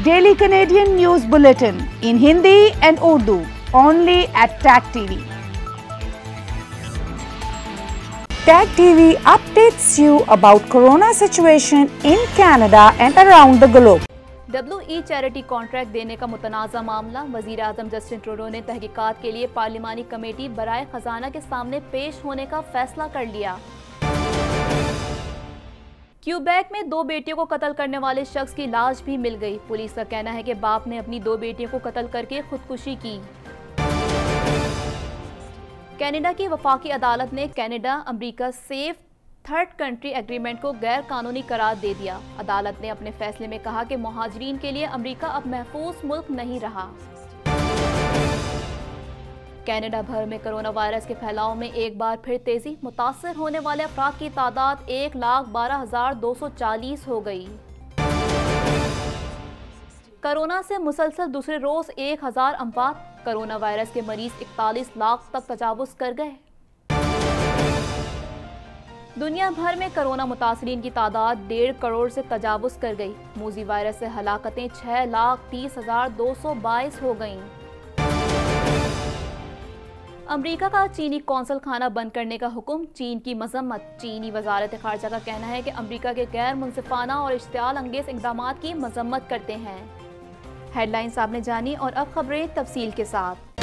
Daily Canadian news bulletin in Hindi and Urdu only at tag TV tag TV updates you about corona situation in Canada and around the globe W E charity contract देने का मुतनाज़ा मामला वजीर अजम Justin Trudeau ने तहकीकत के लिए पार्लिमानी committee बरए ख़जाना के सामने पेश होने का फैसला कर लिया क्यूबैक में दो बेटियों को कत्ल करने वाले शख्स की लाश भी मिल गई पुलिस का कहना है कि बाप ने अपनी दो बेटियों को कत्ल करके खुदकुशी की कनाडा की वफाकी अदालत ने Canada America safe third country agreement को गैर कानूनी करार दे दिया अदालत ने अपने फैसले में कहा कि महाजरीन के लिए अमरीका अब महफूज मुल्क नहीं रहा कनाडा भर में कोरोना वायरस के फैलाव में एक बार फिर तेजी मुतासर होने वाले अफराद की तादाद एक लाख बारह हजार दो सौ चालीस हो गई कोरोना से मुसलसल दूसरे रोज एक हजार अमवात कोरोना वायरस के मरीज इकतालीस लाख तक तजावज कर गए दुनिया भर में कोरोना मुतासरीन की तादाद डेढ़ करोड़ से तजावज कर गई मोजी वायरस से हलाकतें छह लाख तीस हजार दो सौ बाईस हो गईं। अमरीका का चीनी कौंसल खाना बंद करने का हुक्म चीन की मजम्मत चीनी वजारत खारजा का कहना है कि अमरीका के गैर मुनफाना और इश्तियाल अंगेज इकदाम की मजम्मत करते हैं हेडलाइंस आपने जानी और अब खबरें तफसील के साथ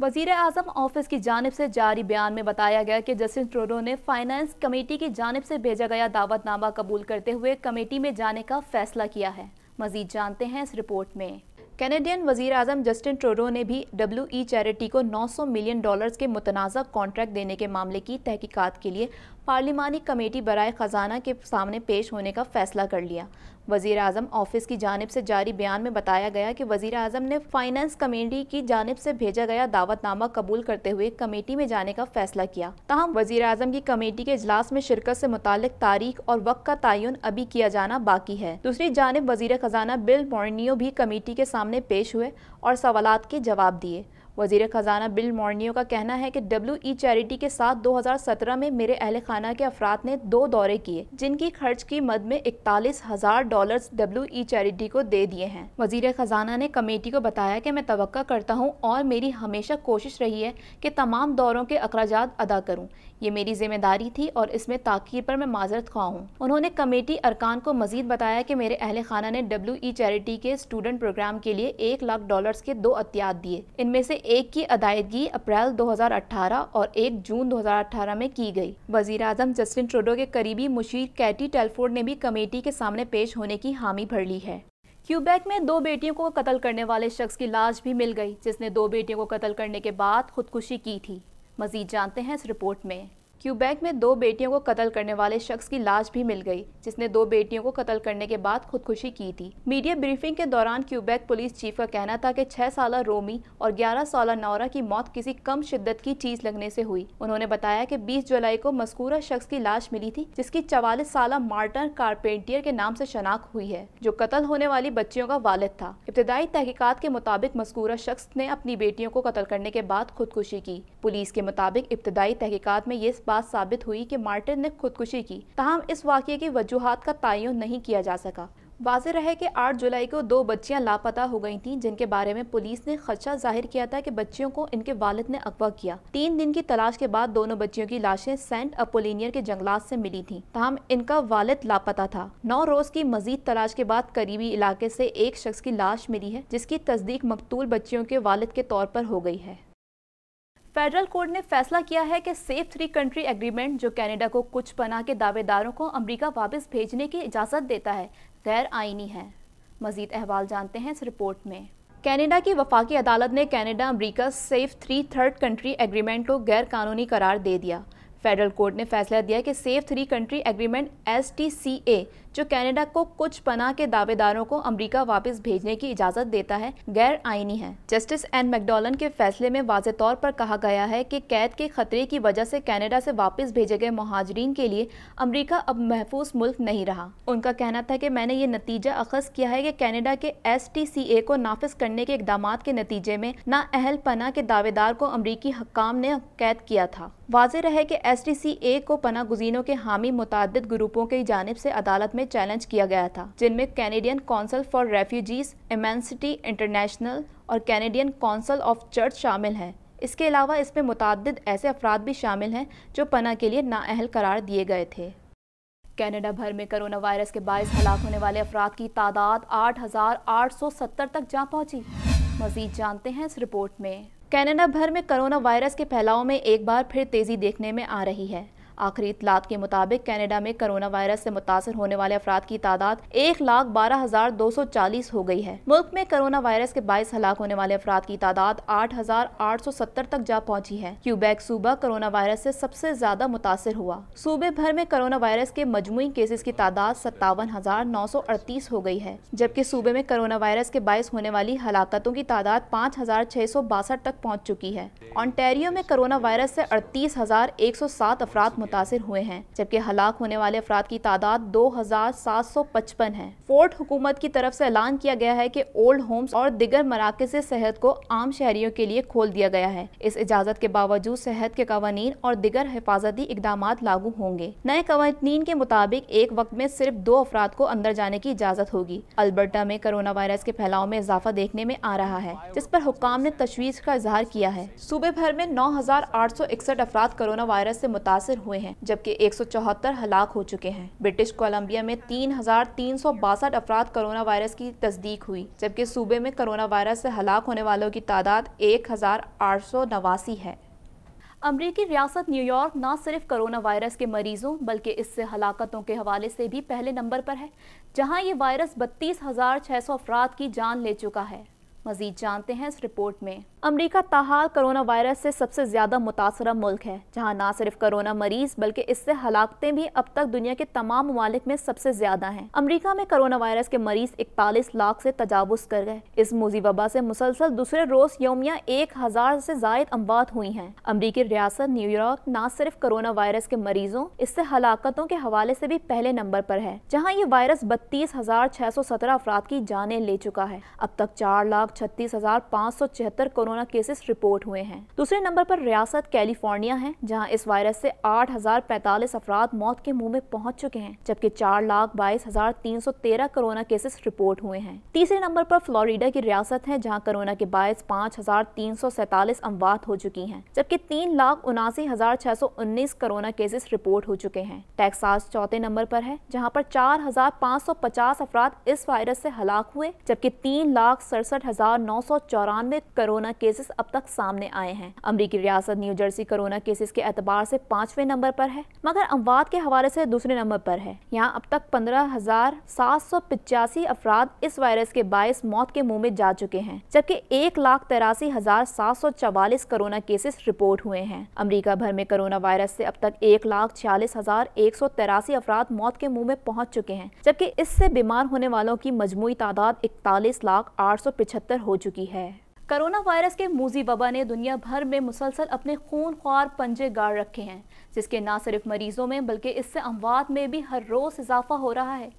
वजीर अजम ऑफिस की जानब से जारी बयान में बताया गया कि जस्टिस ट्रोडो ने फाइनेंस कमेटी की जानब से भेजा गया दावतनामा कबूल करते हुए कमेटी में जाने का फैसला किया है मजीद जानते हैं इस रिपोर्ट में कैनेडियन वजीर अजम जस्टिन ट्रोडो ने भी डब्ल्यू ई चैरिटी को 900 मिलियन डॉलर्स के मुतनाज़ कॉन्ट्रैक्ट देने के मामले की तहकीकात के लिए पार्लिमानी कमेटी बरए ख़जाना के सामने पेश होने का फैसला कर लिया वजीर अजम ऑफिस की जानब से जारी बयान में बताया गया कि वजीर अजम ने फाइनेंस कमेटी की जानब से भेजा गया दावतनामा कबूल करते हुए कमेटी में जाने का फैसला किया तहम वजीर अजम की कमेटी के अजलास में शिरकत से मुतल तारीख और वक्त का तयन अभी किया जाना बाकी है दूसरी जानब वजीर खजाना बिल मोरनियो भी कमेटी के सामने पेश हुए और सवाल के जवाब दिए वजीर ख़जाना बिल मॉर्नियो का कहना है कि डब्ल्यू ई चैरिटी के साथ 2017 में मेरे अहल खाना के अफराद ने दो दौरे किए जिनकी खर्च की मद में इकतालीस हज़ार डॉलर डब्ल्यू ई चैरिटी को दे दिए हैं वजीर ख़जाना ने कमेटी को बताया कि मैं तो करता हूँ और मेरी हमेशा कोशिश रही है कि तमाम दौरों के अखराज अदा करूँ ये मेरी जिम्मेदारी थी और इसमें ताकीद पर मैं माजरत खुआ हूँ उन्होंने कमेटी अरकान को मजीद बताया कि मेरे अहल खाना ने डब्ल्यू ई चैरिटी के स्टूडेंट प्रोग्राम के लिए एक लाख डॉलर के दो अतियात दिए इनमें से एक की अदायगी अप्रैल 2018 और एक जून 2018 में की गई वजीर अजम जस्टिन ट्रूडो के करीबी मुशीर कैटी टेलफोर्ड ने भी कमेटी के सामने पेश होने की हामी भर ली है क्यूबैक में दो बेटियों को कत्ल करने वाले शख्स की लाश भी मिल गई जिसने दो बेटियों को कत्ल करने के बाद खुदकुशी की थी मजीद जानते हैं इस रिपोर्ट में क्यूबैक में दो बेटियों को कत्ल करने वाले शख्स की लाश भी मिल गई जिसने दो बेटियों को कत्ल करने के बाद खुदकुशी की थी मीडिया ब्रीफिंग के दौरान क्यूबैक पुलिस चीफ का कहना था कि 6 साल रोमी और 11 साल नौरा की मौत किसी कम शिद्दत की चीज लगने से हुई उन्होंने बताया कि 20 जुलाई को मस्कूरा शख्स की लाश मिली थी जिसकी चवालीस साल मार्टन कारपेंटियर के नाम ऐसी शनाख्त हुई है जो कतल होने वाली बच्चियों का वालद था इब्तदाई तहकीकत के मुताबिक मस्कूरा शख्स ने अपनी बेटियों को कत्ल करने के बाद खुदकुशी की पुलिस के मुताबिक इब्तदाई तहकीकत में ये बात साबित हुई कि मार्टिन ने खुदकुशी की तहम इस वाक्य की वजूहत का तयन नहीं किया जा सका वाज है कि 8 जुलाई को दो बच्चियां लापता हो गई थीं जिनके बारे में पुलिस ने खदशा जाहिर किया था कि बच्चियों को इनके वालिद ने अगवा किया तीन दिन की तलाश के बाद दोनों बच्चियों की लाशें सेंट अपोलिनियर के जंगलात से मिली थीं तहम इनका वालिद लापता था नौ रोज की मजीद तलाश के बाद करीबी इलाके से एक शख्स की लाश मिली है जिसकी तस्दीक मकतूल बच्चियों के वालद के तौर पर हो गई है फेडरल कोर्ट ने फैसला किया है कि सेफ थ्री कंट्री एग्रीमेंट जो कनाडा को कुछ पना के दावेदारों को अमेरिका वापस भेजने की इजाज़त देता है गैर आइनी है मजीद अहवाल जानते हैं इस रिपोर्ट में कनाडा की वफाकी अदालत ने Canada America safe three third country agreement को गैर कानूनी करार दे दिया फेडरल कोर्ट ने फैसला दिया कि safe three country agreements जो कनाडा को कुछ पना के दावेदारों को अमेरिका वापस भेजने की इजाज़त देता है गैर आइनी है जस्टिस एन मैकडोलन के फैसले में वाज तौर पर कहा गया है कि कैद के खतरे की वजह से कनाडा से वापस भेजे गए महाजरीन के लिए अमेरिका अब महफूज मुल्क नहीं रहा उनका कहना था कि मैंने ये नतीजा अखज किया है कि कैनेडा के एस को नाफिज करने के इकदाम के नतीजे में नाअहल पना के दावेदार को अमरीकी हकाम ने कैद किया था वाज रहे कि एस टी सी ए को पना गुजीनों के हामी मुतद ग्रुपों की जानब से अदालत में चैलेंज किया गया था जिनमें Canadian Council for Refugees Amnesty International और कैनेडियन कौंसल ऑफ चर्च शामिल हैं इसके अलावा इसमें मुतद ऐसे अफराद भी शामिल हैं जो पना के लिए नाअहल करार दिए गए थे कैनेडा भर में करोना वायरस के बायस हलाक होने वाले अफराद की तादाद सत्तर तक जा पहुंची मजीद जानते हैं इस रिपोर्ट में कनाडा भर में कोरोना वायरस के फैलाव में एक बार फिर तेजी देखने में आ रही है आखिरी इतलात के मुताबिक कैनेडा में कोरोना वायरस से मुतासर होने वाले अफराद की तादाद एक लाख बारह हजार दो सौ चालीस हो गई है मुल्क में कोरोना वायरस के बाईस हलाक होने वाले अफराद की तादाद आठ हजार आठ सौ सत्तर तक जा पहुंची है क्यूबैक सूबा कोरोना वायरस से सबसे ज्यादा मुतासर हुआ सूबे भर में कोरोना वायरस के मजमू केसेस की तादाद सत्तावन हजार नौ सौ अड़तीस हो गई है जबकि सूबे में कोरोना वायरस के बाईस होने वाली हलाकतों की तादाद पाँच हजार छह सौ बासठ तक पहुँच चुकी है ऑन्टेरियो में कोरोना वायरस से अड़तीस हजार एक सौ सात अफराद मुतासर हुए हैं जबकि हलाक होने वाले अफराद की तादाद दो हजार सात सौ पचपन है फोर्ट हुकूमत की तरफ से ऐलान किया गया है की ओल्ड होम्स और दिगर मराकज ऐसी सेहत को आम शहरियों के लिए खोल दिया गया है इस इजाज़त के बावजूद सेहत के कवानीन और दिगर हिफाजती इकदाम लागू होंगे नए कवानीन के मुताबिक एक वक्त में सिर्फ दो अफराद को अंदर जाने की इजाज़त होगी अल्बर्टा में कोरोना वायरस के फैलाव में इजाफा देखने में आ रहा है जिस पर हुकाम ने तशवीश का इजहार किया है सूबे भर में नौ हजार आठ सौ इकसठ अफराद कोरोना वायरस ऐसी मुतासर हुए हुए हैं जबकि एक हलाक हो चुके हैं ब्रिटिश कोलंबिया में तीन हजार तीन सौ कोरोना वायरस की तस्दीक हुई जबकि सूबे में कोरोना वायरस से हलाक होने वालों की तादाद एक हजार आठ सौ नवासी है अमरीकी रियासत न्यूयॉर्क न सिर्फ कोरोना वायरस के मरीजों बल्कि इससे हलाकतों के हवाले से भी पहले नंबर पर है जहां ये वायरस बत्तीस हज़ार छः सौ अफराद की जान ले चुका है मजीद जानते हैं इस रिपोर्ट में अमरीका ताहाल कोरोना वायरस से सबसे ज़्यादा मुतासर मुल्क है जहाँ ना सिर्फ कोरोना मरीज बल्कि इससे हलाकतें भी अब तक दुनिया के तमाम ममालिक में सबसे ज़्यादा हैं अमरीका में कोरोना वायरस के मरीज इकतालीस लाख से तजावज़ कर गए इस मोजी वबा से मुसलसल दूसरे रोज़ योमिया एक हज़ार ऐसी जायद अमवात हुई है अमरीकी रियासत न्यूयॉर्क न सिर्फ कोरोना वायरस के मरीजों इससे हलाकतों के हवाले ऐसी भी पहले नंबर पर है जहाँ ये वायरस बत्तीस हज़ार छह सौ सत्रह अफराद की जाने ले चुका है अब तक चार लाख लाख छत्तीस हजार पाँच सौ कोरोना केसेस रिपोर्ट हुए हैं दूसरे नंबर पर रियासत कैलिफोर्निया है जहाँ इस वायरस से आठ हजार पैंतालीस मौत के मुंह में पहुंच चुके हैं जबकि चार लाख बाईस हजार तीन सौ तेरह कोरोना केसेस रिपोर्ट हुए हैं तीसरे नंबर पर फ्लोरिडा की रियासत है जहाँ कोरोना के बायस पाँच हजार तीन सौ सैतालीस अमवात हो चुकी है जबकि तीन लाख उनासी हजार छह सौ उन्नीस कोरोना केसेस रिपोर्ट हो चुके हैं टेक्सास चौथे नंबर पर है जहाँ पर चार हजार पाँच सौ पचास इस वायरस से हलाक हुए जबकि तीन लाख सड़सठ हजार कोरोना केसेस अब तक सामने आए हैं अमरीकी रियासत न्यू जर्सी कोरोना केसेस के एतबार से पांचवें नंबर पर है मगर अमवात के हवाले से दूसरे नंबर पर है यहाँ अब तक पंद्रह हजार सात सौ पिचासी अफराद इस वायरस के बायस मौत के मुँह में जा चुके हैं जबकि एक लाख तिरासी हजार सात सौ चवालीस कोरोना केसेस रिपोर्ट हुए हैं अमरीका भर में कोरोना वायरस से अब तक एक लाख छियालीस हजार एक सौ तिरासी अफराद मौत के मुंह में पहुंच चुके हैं जबकि इससे बीमार होने वालों की मजमू तादाद इकतालीस लाख आठ सौ पिछहत्तर बेहतर हो चुकी है कोरोना वायरस के मूजी बबा ने दुनिया भर में मुसलसल अपने खून ख्वार पंजे गाड़ रखे हैं जिसके ना सिर्फ मरीजों में बल्कि इससे अमवात में भी हर रोज़ इजाफा हो रहा है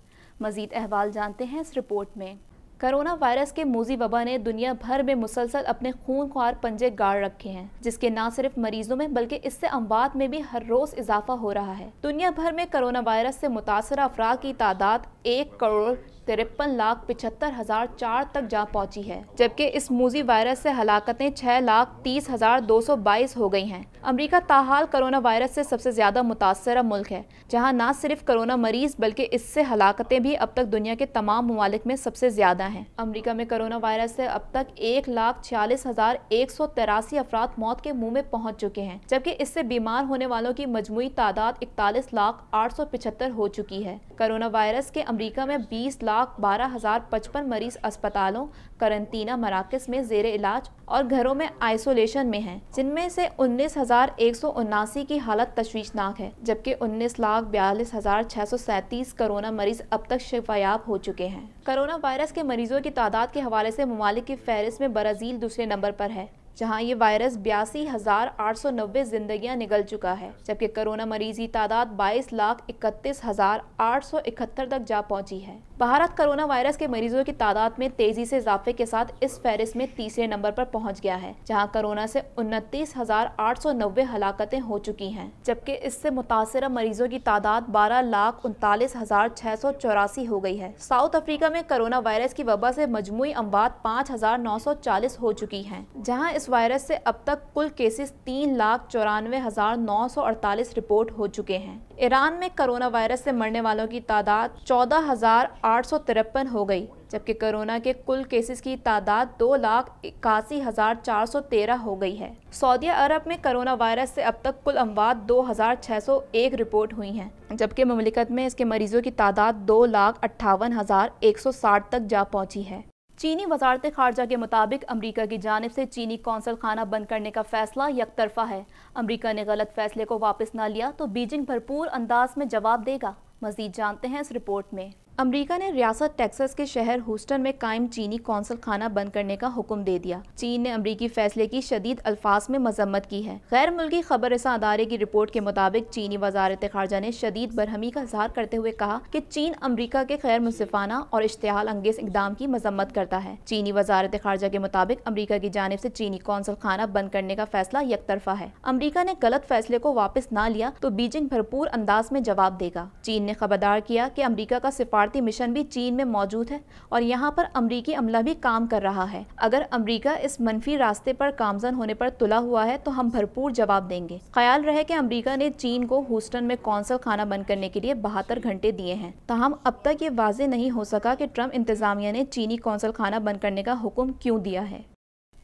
मजीद अहवाल जानते हैं इस रिपोर्ट में कोरोना वायरस के मूजी वबा ने दुनिया भर में मुसलसल अपने खून ख्वार पंजे गाड़ रखे हैं जिसके ना सिर्फ मरीजों में बल्कि इससे अमवात में भी हर रोज इजाफा हो रहा है दुनिया भर में कोरोना वायरस से मुतासर अफराद की तादाद एक करोड़ तिरपन लाख पिछहत्तर हजार चार तक जा पहुंची है जबकि इस मूजी वायरस से हलाकतें छह लाख तीस हजार दो सौ बाईस हो गई हैं अमेरिका ताहाल कोरोना वायरस से सबसे ज़्यादा मुतासर मुल्क है जहां ना सिर्फ कोरोना मरीज बल्कि इससे हलाकतें भी अब तक दुनिया के तमाम ममालिक में सबसे ज़्यादा हैं अमरीका में कोरोना वायरस से अब तक एक लाख छियालीस हजार एक सौ तिरासी अफराद मौत के मुँह में पहुँच चुके हैं जबकि इससे बीमार होने वालों की मजमू तादाद इकतालीस लाख आठ सौ पिछहत्तर हो चुकी है कोरोना वायरस के अमरीका में बीस लाख लाख बारह हज़ार पचपन मरीज अस्पतालों करंतना मराकज़ में जेर इलाज और घरों में आइसोलेशन में हैं जिनमें से उन्नीस हज़ार एक सौ उन्नासी की हालत तश्वीशनाक है जबकि उन्नीस लाख बयालीस हज़ार छः सौ सैंतीस कोरोना मरीज अब तक शिफायाब हो चुके हैं कोरोना वायरस के मरीजों की तादाद के हवाले से ममालिक की फहरिस्त में ब्राज़ील दूसरे नंबर पर है जहां ये वायरस बयासी हज़ार आठ सौ नब्बे जिंदगियां निकल चुका है जबकि कोरोना मरीज की तादाद बाईस लाख इकतीस हज़ार आठ सौ इकहत्तर तक जा पहुंची है भारत कोरोना वायरस के मरीजों की तादाद में तेजी से इजाफे के साथ इस फहरिस्त में तीसरे नंबर पर पहुंच गया है जहां कोरोना से उनतीस हजार आठ सौ नब्बे हलाकते हो चुकी हैं जबकि इससे मुतासर मरीजों की तादाद बारह लाख उनतालीस हजार छह सौ चौरासी हो गई है साउथ अफ्रीका में कोरोना वायरस की वबा से मजमू अमवात पाँच हजार नौ सौ चालीस हो चुकी है जहाँ इस वायरस से अब तक कुल केसेस तीन लाख चौरानवे हजार नौ सौ अड़तालीस रिपोर्ट हो चुके हैं ईरान में कोरोना वायरस से मरने वालों की तादाद चौदह हजार आठ हो गई जबकि कोरोना के कुल केसेस की तादाद दो लाख इक्यासी हज़ार चार सौ तेरह हो गई है सऊदी अरब में कोरोना वायरस से अब तक कुल अमवात दो हज़ार छह सौ एक रिपोर्ट हुई हैं जबकि ममलिकत में इसके मरीजों की तादाद दो लाख अट्ठावन हज़ार एक सौ साठ तक जा पहुंची है चीनी वजारत खारजा के मुताबिक अमरीका की जानब से चीनी कौंसल खाना बंद करने का फैसला तरफा है अमरीका ने गलत फैसले को वापस ना लिया तो बीजिंग भरपूर अंदाज में जवाब देगा मजीद जानते हैं इस रिपोर्ट में अमेरिका ने रियासत टेक्सास के शहर हूस्टन में कायम चीनी कौंसल खाना बंद करने का हुक्म दे दिया चीन ने अमरीकी फैसले की शदीद अल्फाज में मजम्मत की है गैर मुल्की खबर रसा अदारे की रिपोर्ट के मुताबिक चीनी वजारत खारजा ने शदीद बरहमी का इजहार करते हुए कहा कि चीन अमरीका के खैर मुनफाना और इश्तहाल अंगेज इकदाम की मजम्मत करता है चीनी वजारत खारजा के मुताबिक अमरीका की जानब ऐसी चीनी कौंसल खाना बंद करने का फैसला तरफा है अमरीका ने गलत फैसले को वापस न लिया तो बीजिंग भरपूर अंदाज में जवाब देगा चीन ने खबरदार किया की अमरीका का सिफार भारतीय मिशन भी चीन में मौजूद है और यहाँ पर अमरीकी अमला भी काम कर रहा है अगर अमरीका इस मनफी रास्ते पर कामजन होने पर तुला हुआ है तो हम भरपूर जवाब देंगे ख्याल रहे कि अमरीका ने चीन को हूस्टन में कौंसल खाना बंद करने के लिए बहत्तर घंटे दिए हैं तहम अब तक ये वाज नहीं हो सका कि ट्रम्प इंतजामिया ने चीनी कौंसल खाना बंद करने का हुक्म क्यों दिया है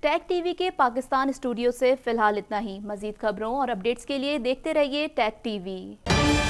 टैग टीवी के पाकिस्तान स्टूडियो से फिलहाल इतना ही मजीद खबरों और अपडेट्स के लिए देखते रहिए टैग टीवी